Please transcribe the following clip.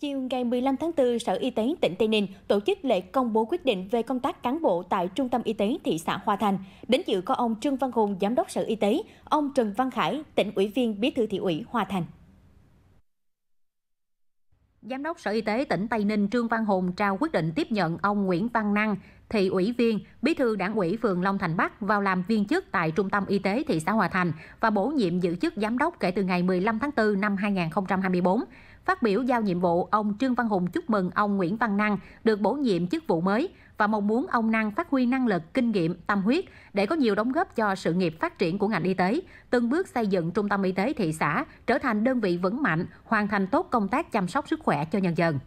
Chiều ngày 15 tháng 4, Sở Y tế tỉnh Tây Ninh tổ chức lễ công bố quyết định về công tác cán bộ tại Trung tâm Y tế thị xã Hòa Thành. Đến dự có ông Trương Văn Hùng, Giám đốc Sở Y tế, ông Trần Văn Khải, tỉnh ủy viên Bí thư thị ủy Hòa Thành. Giám đốc Sở Y tế tỉnh Tây Ninh Trương Văn Hùng trao quyết định tiếp nhận ông Nguyễn Văn Năng, thị ủy viên, bí thư đảng ủy phường Long Thành Bắc vào làm viên chức tại Trung tâm Y tế thị xã Hòa Thành và bổ nhiệm giữ chức giám đốc kể từ ngày 15 tháng 4 năm 2024. Phát biểu giao nhiệm vụ, ông Trương Văn Hùng chúc mừng ông Nguyễn Văn Năng được bổ nhiệm chức vụ mới và mong muốn ông Năng phát huy năng lực, kinh nghiệm, tâm huyết để có nhiều đóng góp cho sự nghiệp phát triển của ngành y tế, từng bước xây dựng trung tâm y tế thị xã trở thành đơn vị vững mạnh, hoàn thành tốt công tác chăm sóc sức khỏe cho nhân dân.